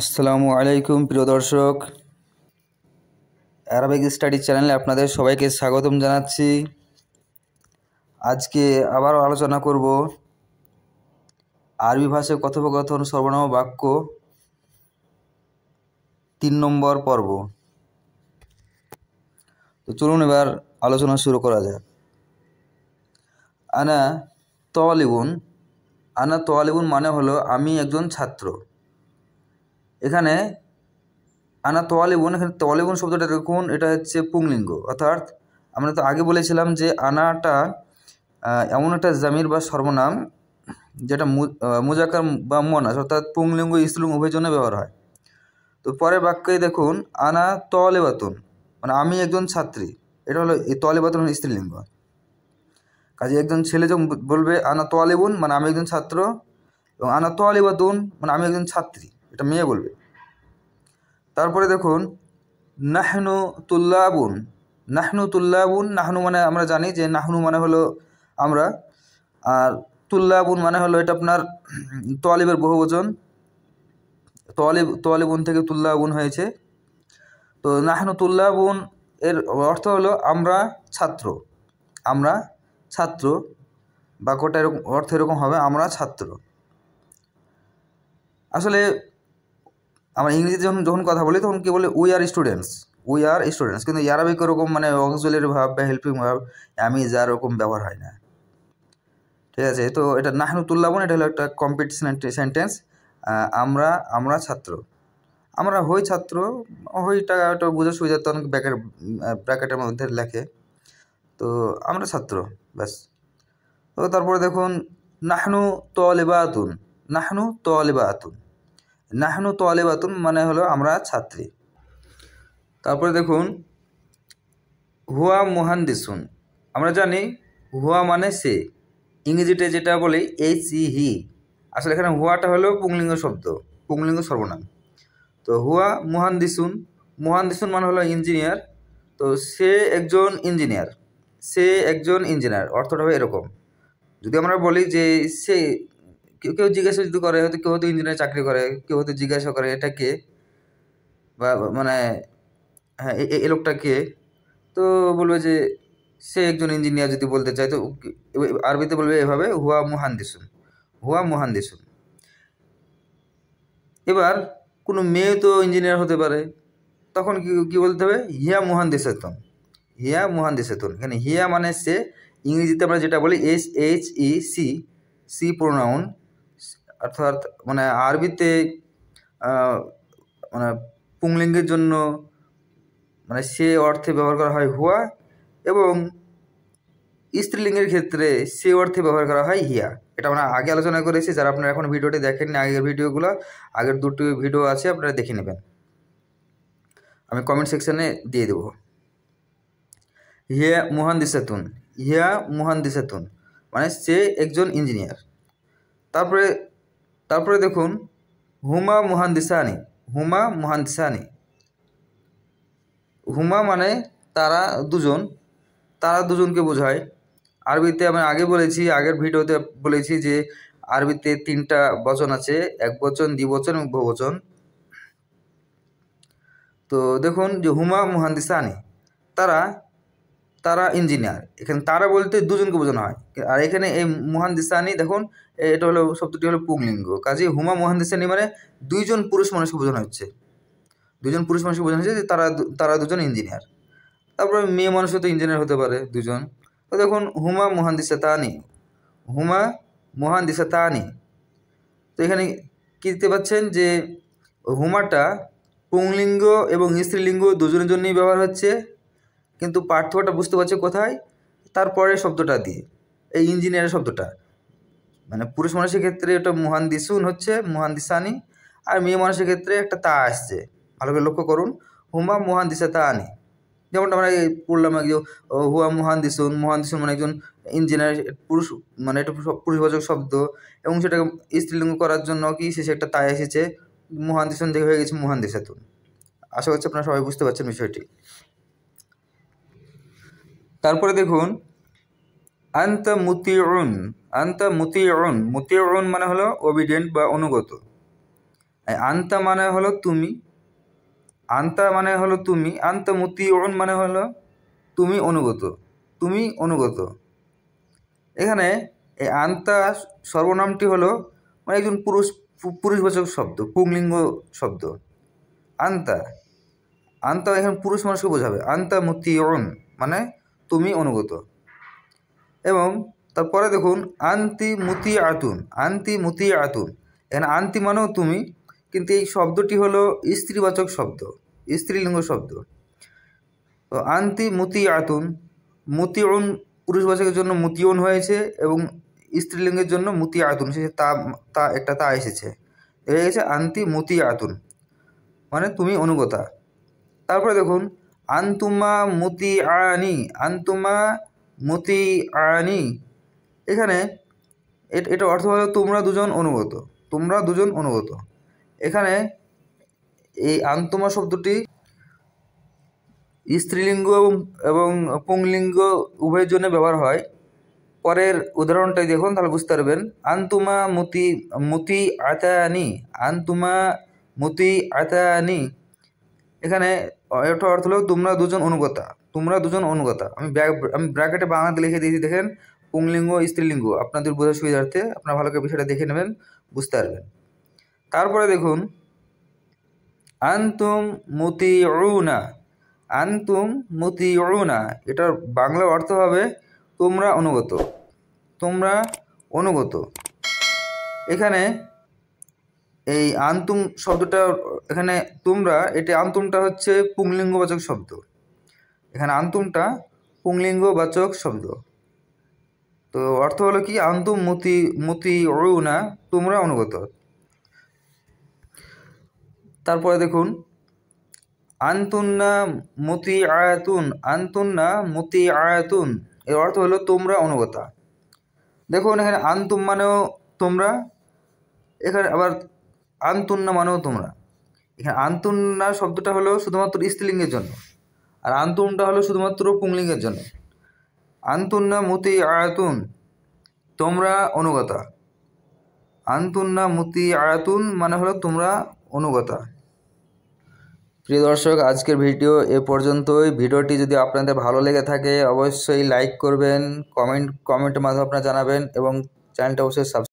আসসালামু আলাইকুম প্রিয় দর্শক অ্যারাবিক স্টাডি চ্যানেলে আপনাদের সবাইকে স্বাগতম জানাচ্ছি আজকে আবার আলোচনা করব আরবি ভাষায় কথোপকথন সর্বনাম বাক্য তিন নম্বর পর্ব তো চলুন এবার আলোচনা শুরু করা যাক আনা তোয়ালিবুন আনা তোয়ালিবুন মানে হলো আমি একজন ছাত্র এখানে আনা তোয়ালেবুন এখানে তোয়ালেবুন শব্দটা দেখুন এটা হচ্ছে পুংলিঙ্গ অর্থাৎ আমরা তো আগে বলেছিলাম যে আনাটা এমন একটা জামির বা সর্বনাম যেটা মুজাকার বা মনাস অর্থাৎ পুংলিঙ্গ স্ত্রীলিঙ্গ উভয় জন্য ব্যবহার হয় তো পরের বাক্যে দেখুন আনা বাতুন মানে আমি একজন ছাত্রী এটা হলো এই তলেবাতুন স্ত্রীলিঙ্গ কাজে একজন ছেলে যখন বলবে আনা তোয়ালেবুন মানে আমি একজন ছাত্র এবং আনা তোয়ালেবাতুন মানে আমি একজন ছাত্রী এটা মেয়ে বলবে তারপরে দেখুন নাহনু তুল্লাবুন নাহনু তুল্লাবুন নাহনু মানে আমরা জানি যে নাহনু মানে হলো আমরা আর তুল্লাবুন মানে হলো এটা আপনার তোয়ালিবের বহুবচন তোয়ালিব তোয়ালিবুন থেকে তুল্লাবুন হয়েছে তো নাহনু তুল্লাবুন এর অর্থ হলো আমরা ছাত্র আমরা ছাত্র বাক্যটা এরকম অর্থ এরকম হবে আমরা ছাত্র আসলে আমরা ইংরেজিতে যখন যখন কথা বলি তখন কী বলে we are students we are students কিন্তু ইয়ারাবিক ওরকম মানে অক্সিলের ভাব বা হেল্পিং ভাব আমি যার ওরকম ব্যবহার হয় না ঠিক আছে তো এটা নাহনু তুল্লাবন এটা হলো একটা কম্পিট সেন্টেন্স আমরা আমরা ছাত্র আমরা হই ছাত্র হই টাকা একটা বোঝার সুবিধা তো অনেক ব্যাকেট ব্র্যাকেটের মধ্যে লেখে তো আমরা ছাত্র ব্যাস তো তারপরে দেখুন নাহনু আতুন নাহনু আতুন নাহনু তোয়ালেবাতুন মানে হলো আমরা ছাত্রী তারপরে দেখুন হুয়া মোহান্দিসুন আমরা জানি হুয়া মানে সে ইংরেজিতে যেটা বলি এইচ ই হি আসলে এখানে হুয়াটা হলো পুংলিঙ্গ শব্দ পুংলিঙ্গ সর্বনাম তো হুয়া মোহান্দিসুন মোহান্দিসুন মানে হলো ইঞ্জিনিয়ার তো সে একজন ইঞ্জিনিয়ার সে একজন ইঞ্জিনিয়ার অর্থটা হবে এরকম যদি আমরা বলি যে সে কেউ কেউ জিজ্ঞাসা যদি করে হয়তো কেউ হয়তো ইঞ্জিনিয়ার চাকরি করে কেউ হয়তো জিজ্ঞাসা করে এটা কে বা মানে হ্যাঁ এ লোকটা কে তো বলবে যে সে একজন ইঞ্জিনিয়ার যদি বলতে চায় তো আরবিতে বলবে এভাবে হুয়া মুহান্দিসুন হুয়া মুহান্দিসুন এবার কোনো মেয়ে তো ইঞ্জিনিয়ার হতে পারে তখন কি কী বলতে হবে হিয়া মুহান্দিসেতন হিয়া মুহান্দিসেতন এখানে হিয়া মানে সে ইংরেজিতে আমরা যেটা বলি S H E C C pronoun অর্থাৎ মানে আরবিতে মানে পুংলিঙ্গের জন্য মানে সে অর্থে ব্যবহার করা হয় হুয়া এবং স্ত্রীলিঙ্গের ক্ষেত্রে সে অর্থে ব্যবহার করা হয় হিয়া এটা আমরা আগে আলোচনা করেছি যারা আপনারা এখন ভিডিওটি দেখেননি আগের ভিডিওগুলো আগের দুটি ভিডিও আছে আপনারা দেখে নেবেন আমি কমেন্ট সেকশানে দিয়ে দেব হিয়া দিসেতুন হিয়া দিসেতুন মানে সে একজন ইঞ্জিনিয়ার তারপরে তারপরে দেখুন হুমা মুহান্দিসানি হুমা মুহান্দিসানি হুমা মানে তারা দুজন তারা দুজনকে বোঝায় আরবিতে আমি আগে বলেছি আগের ভিডিওতে বলেছি যে আরবিতে তিনটা বচন আছে এক বচন দ্বিবচন এবং বহুবচন তো দেখুন যে হুমা মুহান্দিসানি তারা তারা ইঞ্জিনিয়ার এখানে তারা বলতে দুজনকে বোঝানো হয় আর এখানে এই মহান্দিসানি দেখুন এটা হলো শব্দটি হলো পুংলিঙ্গ কাজে হুমা মহান্দিসানি মানে দুইজন পুরুষ মানুষকে বোঝানো হচ্ছে দুজন পুরুষ মানুষকে বোঝানো হচ্ছে যে তারা তারা দুজন ইঞ্জিনিয়ার তারপরে মেয়ে মানুষও তো ইঞ্জিনিয়ার হতে পারে দুজন তো দেখুন হুমা মহান্দিসা তানি হুমা মহান্দিসা তানি তো এখানে কী দেখতে পাচ্ছেন যে হুমাটা পুংলিঙ্গ এবং স্ত্রীলিঙ্গ দুজনের জন্যই ব্যবহার হচ্ছে কিন্তু পার্থক্যটা বুঝতে পারছে কোথায় তারপরে শব্দটা দিয়ে এই ইঞ্জিনিয়ারের শব্দটা মানে পুরুষ মানুষের ক্ষেত্রে ওটা মুহান্দিসুন হচ্ছে মুহান্দিসানি আর মেয়ে মানুষের ক্ষেত্রে একটা তা আসছে ভালো করে লক্ষ্য করুন হুমা মুহান্দিসা তা আনি যেমনটা আমরা পড়লাম একজন হুয়া মুহান্দিসুন মুহান্দিসুন মানে একজন ইঞ্জিনিয়ার পুরুষ মানে এটা পুরুষবাচক শব্দ এবং সেটাকে স্ত্রীলিঙ্গ করার জন্য কি শেষে একটা তাই এসেছে মুহান্দিসুন থেকে হয়ে গেছে মুহান্দিসাতুন আশা করছি আপনারা সবাই বুঝতে পারছেন বিষয়টি তারপরে দেখুন আন্ত মুতিউন আন্ত মুতি মুতিউন মানে হলো ওবিডেন্ট বা অনুগত আন্তা মানে হলো তুমি আন্তা মানে হলো তুমি আন্ত মুতিউন মানে হলো তুমি অনুগত তুমি অনুগত এখানে এই আন্তা সর্বনামটি হলো মানে একজন পুরুষ পুরুষবাচক শব্দ পুংলিঙ্গ শব্দ আন্তা আন্তা এখন পুরুষ মানুষকে বোঝাবে আন্তা মুতিউন মানে তুমি অনুগত এবং তারপরে দেখুন আন্তি মুতি আতুন আন্তি মুতি আতুন এখানে আন্তি মানেও তুমি কিন্তু এই শব্দটি হলো স্ত্রীবাচক শব্দ স্ত্রীলিঙ্গ শব্দ তো আন্তি মুতি আতুন অন পুরুষবাচকের জন্য অন হয়েছে এবং স্ত্রীলিঙ্গের জন্য মুতি আতুন সে তা তা একটা তা এসেছে গেছে আন্তি মুতি আতুন মানে তুমি অনুগতা তারপরে দেখুন আন্তুমা মুতি আনি আন্তুমা মুতি আনি এখানে এটা অর্থ হলো তোমরা দুজন অনুগত তোমরা দুজন অনুগত এখানে এই আন্তুমা শব্দটি স্ত্রীলিঙ্গ এবং পুংলিঙ্গ উভয়ের জন্য ব্যবহার হয় পরের উদাহরণটাই দেখুন তাহলে বুঝতে পারবেন আন্তুমা মুতি মুতি আতানি আন্তুমা মুতি আতানি এখানে একটা অর্থ হলো তোমরা দুজন অনুগতা তোমরা দুজন অনুগতা আমি আমি ব্র্যাকেটে বাংলাতে লিখে দিয়েছি দেখেন পুংলিঙ্গ স্ত্রীলিঙ্গ আপনাদের বোঝা সুবিধার্থে আপনারা ভালো করে বিষয়টা দেখে নেবেন বুঝতে পারবেন তারপরে দেখুন আন্তুম মতি অরুণা আন্তুম মতি অরুণা এটার বাংলা অর্থ হবে তোমরা অনুগত তোমরা অনুগত এখানে এই আন্তুম শব্দটা এখানে তোমরা এটি আন্তুমটা হচ্ছে পুংলিঙ্গবাচক শব্দ এখানে আন্তুমটা পুংলিঙ্গবাচক শব্দ তো অর্থ হলো কি আন্তুম মতি মতি অরুণা তোমরা অনুগত তারপরে দেখুন আন্তুন্না মতি আয়াতুন আন্তুন্না মতি আয়াতুন এর অর্থ হলো তোমরা অনুগতা দেখুন এখানে আন্তুম মানেও তোমরা এখানে আবার আন্তন্না মানেও তোমরা এখানে আন্তুন্না শব্দটা হলো শুধুমাত্র স্ত্রীলিঙ্গের জন্য আর আন্তুনটা হলো শুধুমাত্র পুংলিঙ্গের জন্য আন্তন্না মুতি আয়াতুন তোমরা অনুগতা আন্তন্না মুতি আয়াতুন মানে হলো তোমরা অনুগতা প্রিয় দর্শক আজকের ভিডিও এ পর্যন্তই ভিডিওটি যদি আপনাদের ভালো লেগে থাকে অবশ্যই লাইক করবেন কমেন্ট কমেন্টের মাধ্যমে আপনারা জানাবেন এবং চ্যানেলটা অবশ্যই সাবস্ক্রাইব